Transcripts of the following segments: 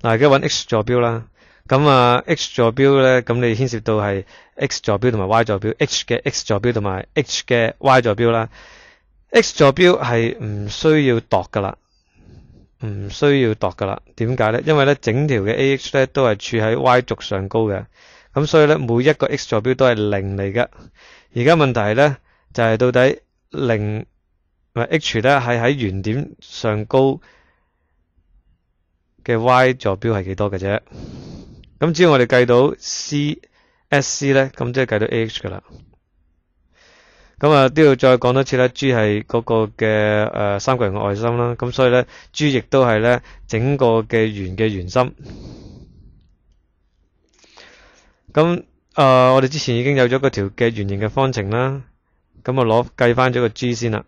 嗱，而家揾 x 坐标啦，咁啊 x 坐标咧，咁你牵涉到系 x 坐标同埋 y 坐标，h 嘅 x 坐标同埋 h 嘅 y 坐标啦。x 坐标系唔需要度噶啦，唔需要度噶啦。点解咧？因为咧整条嘅 ah 咧都系处喺 y 轴上高嘅，咁所以咧每一个 x 坐标都系零嚟㗎。而家问题咧就系到底零唔系 h 咧系喺原点上高。嘅 Y 坐标系几多嘅啫，咁只要我哋计到 CSC 咧，咁即系计到 AH 噶啦。咁啊都要再讲多次啦，G 系嗰个嘅诶三角形嘅外心啦，咁所以咧 G 亦都系咧整个嘅圆嘅圆心。咁诶，我哋之前已经有咗个条嘅圆形嘅方程啦，咁啊攞计翻咗个 G 先啦。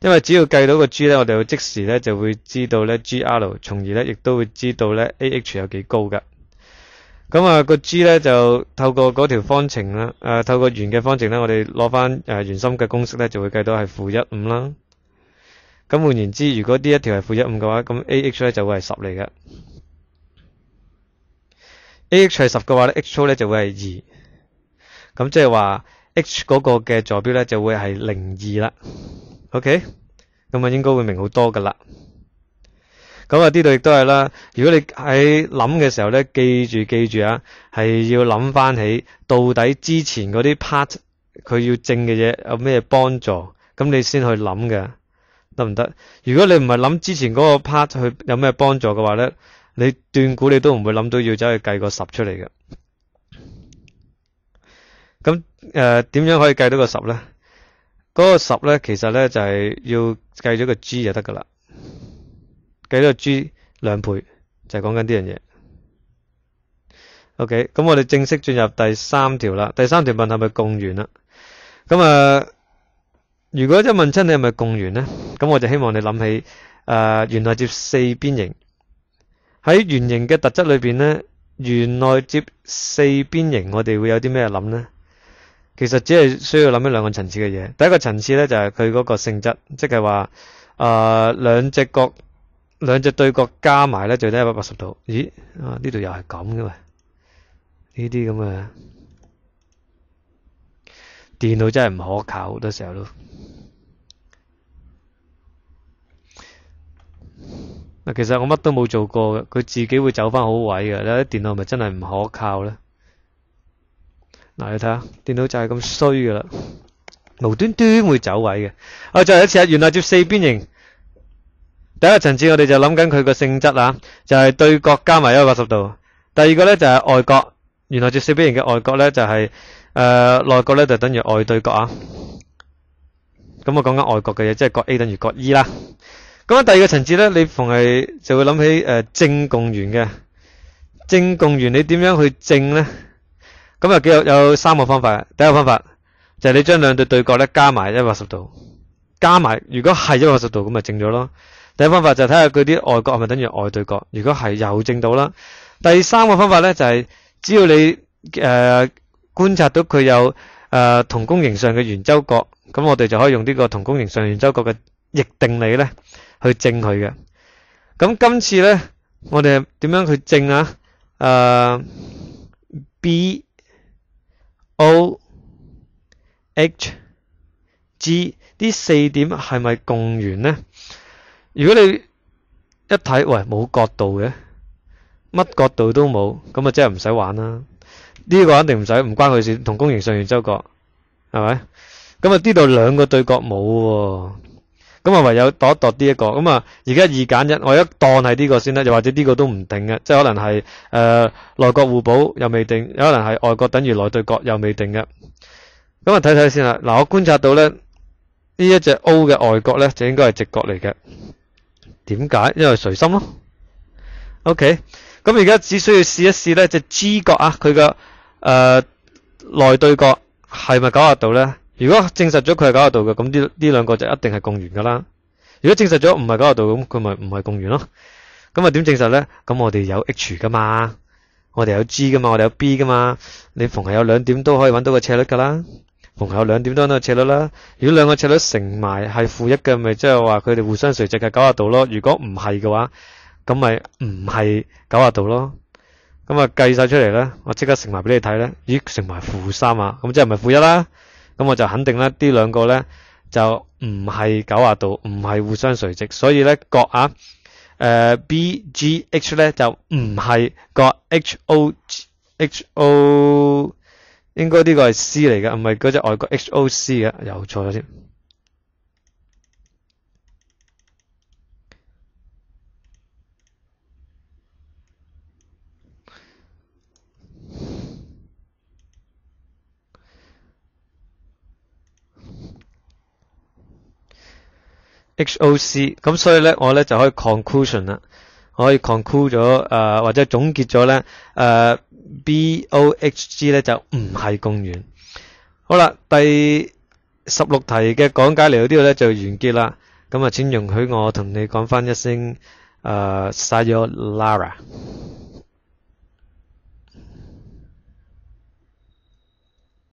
因为只要计到个 G 咧，我哋会即时咧就会知道咧 g r 从而咧亦都会知道咧 AH 有几高噶。咁啊个 G 咧就透过嗰条方程啦，诶透过圆嘅方程咧，我哋攞翻诶圆心嘅公式咧，就会计到系负一五啦。咁换言之，如果呢一条系负一五嘅话，咁 AH 咧就会系十嚟嘅。AH 系十嘅话咧，H 咧就会系二。咁即系话 H 嗰个嘅坐标咧就会系零二啦。OK，咁啊，应该会明好多噶啦。咁啊，呢度亦都系啦。如果你喺谂嘅时候咧，记住记住啊，系要谂翻起到底之前嗰啲 part 佢要正嘅嘢有咩帮助，咁你先去谂嘅，得唔得？如果你唔系谂之前嗰个 part 去有咩帮助嘅话咧，你断估你都唔会谂到要走去计个十出嚟嘅。咁诶，点样可以计到个十咧？嗰个十咧，其实咧就系要计咗个 G 就得噶啦，计咗个 G 两倍就系讲紧呢样嘢。OK，咁我哋正式进入第三条啦。第三条问系咪共圆啦？咁啊，如果一问亲你系咪共圆咧，咁我就希望你谂起诶，原内接四边形喺圆形嘅特质里边咧，原來接四边形我哋会有啲咩谂咧？其实只系需要谂一两个层次嘅嘢。第一个层次咧就系佢嗰个性质，即系话，诶两只角、两只对角加埋咧最低一百八十度。咦，啊呢度又系咁嘅喎，呢啲咁嘅电脑真系唔可靠好多时候都。嗱，其实我乜都冇做过嘅，佢自己会走翻好位嘅。你电脑咪真系唔可靠咧？嗱，你睇下，電腦就係咁衰噶啦，無端端會走位嘅。我再一次啊，原來接四邊形。第一層次我哋就諗緊佢個性質啊，就係對角加埋一個八十度。第二個咧就係外角，原來接四邊形嘅外角咧就係誒內角咧就等於外對角啊。咁我講緊外角嘅嘢，即係角 A 等於角 E 啦。咁第二個層次咧，你逢係就會諗起誒正共圆嘅。正共圆，你點樣去正咧？咁啊，有有三個方法。第一個方法就係你將兩對對角咧加埋一八十度，加埋如果係一八十度咁咪正咗咯。第一方法就睇下佢啲外角係咪等於外對角，如果係又正到啦。第三個方法咧就係只要你誒觀察到佢有誒同公形上嘅圓周角，咁我哋就可以用呢個同公形上圓周角嘅逆定理咧去正佢嘅。咁今次咧，我哋點樣去正啊？誒 B。O、H、G，呢四点系咪共圆呢？如果你一睇，喂，冇角度嘅，乜角度都冇，咁啊，即系唔使玩啦。呢个一定唔使，唔关佢事，同公型上完周角，系咪？咁啊，呢度两个对角冇。咁啊，唯有度一度呢一个。咁啊，而家二拣一，我一当系呢个先啦，又或者呢个都唔定嘅，即系可能系诶内国互补又未定，有可能系外国等于内对角又未定嘅。咁啊，睇睇先啦。嗱，我观察到咧呢一只 O 嘅外国咧就应该系直角嚟嘅。点解？因为随心咯。OK，咁而家只需要试一试咧只 G 角啊，佢嘅诶内对角系咪九十度咧？如果证实咗佢系九十度嘅，咁呢呢两个就一定系共圆噶啦。如果证实咗唔系九十度，咁佢咪唔系共圆咯。咁啊，点证实咧？咁我哋有 h 噶嘛，我哋有 G 噶嘛，我哋有 b 噶嘛。你逢系有两点都可以揾到个斜率噶啦，逢系有两点都揾到斜率啦。如果两个斜率乘埋系负一嘅，咪即系话佢哋互相垂直嘅九十度咯。如果唔系嘅话，咁咪唔系九十度咯。咁啊，计晒出嚟咧，我即刻乘埋俾你睇咧。咦，乘埋负三啊，咁即系咪负一啦？咁我就肯定啦，呢兩個咧就唔係九廿度，唔係互相垂直，所以咧角啊，誒 B、G、H 咧就唔係個 H、O、H、O，應該呢個係 C 嚟嘅，唔係嗰只外國 H、O、C 嘅，又錯咗先。HOC 咁，所以咧我咧就可以 conclusion 啦，可以 conclude 咗，诶或者总结咗咧，诶 b o h g 咧就唔系公园。好啦，第十六题嘅讲解嚟到呢度咧就完结啦。咁啊，请容许我同你讲翻一声，诶，晒咗 Lara。